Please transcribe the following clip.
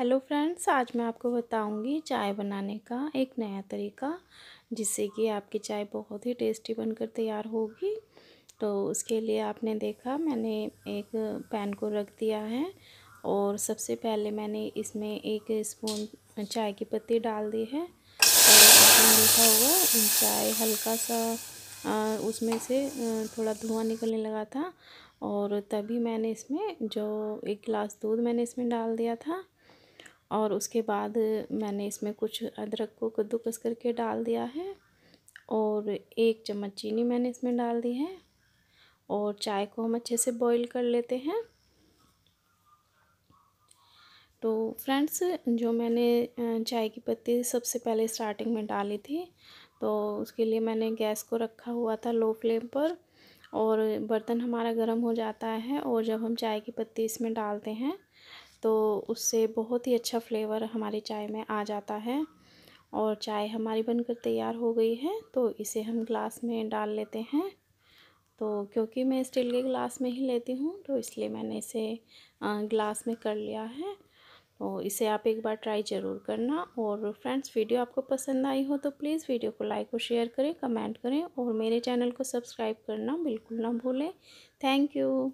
hello friends आज मैं आपको बताऊंगी चाय बनाने का एक नया तरीका जिससे कि आपकी चाय बहुत ही टेस्टी बनकर तैयार होगी तो उसके लिए आपने देखा मैंने एक पैन को रख दिया है और सबसे पहले मैंने इसमें एक स्पून चाय की पत्ती डाल दी है और आपने देखा होगा चाय हल्का सा उसमें से थोड़ा धुआं निकलने लगा था और तभी मैंने इसमें जो एक गिलास दूध मैंने इसमें डाल दिया था और उसके बाद मैंने इसमें कुछ अदरक को कद्दूकस करके डाल दिया है और एक चम्मच चीनी मैंने इसमें डाल दी है और चाय को हम अच्छे से बॉईल कर लेते हैं तो फ्रेंड्स जो मैंने चाय की पत्ती सबसे पहले स्टार्टिंग में डाली थी तो उसके लिए मैंने गैस को रखा हुआ था लो फ्लेम पर और बर्तन हमारा गर्म हो जाता है और जब हम चाय की पत्ती इसमें डालते हैं तो उससे बहुत ही अच्छा फ्लेवर हमारी चाय में आ जाता है और चाय हमारी बनकर तैयार हो गई है तो इसे हम ग्लास में डाल लेते हैं तो क्योंकि मैं स्टील के ग्लास में ही लेती हूँ तो इसलिए मैंने इसे ग्लास में कर लिया है तो इसे आप एक बार ट्राई ज़रूर करना और फ्रेंड्स वीडियो आपको पसंद आई हो तो प्लीज़ वीडियो को लाइक और शेयर करें कमेंट करें और मेरे चैनल को सब्सक्राइब करना बिल्कुल ना भूलें थैंक यू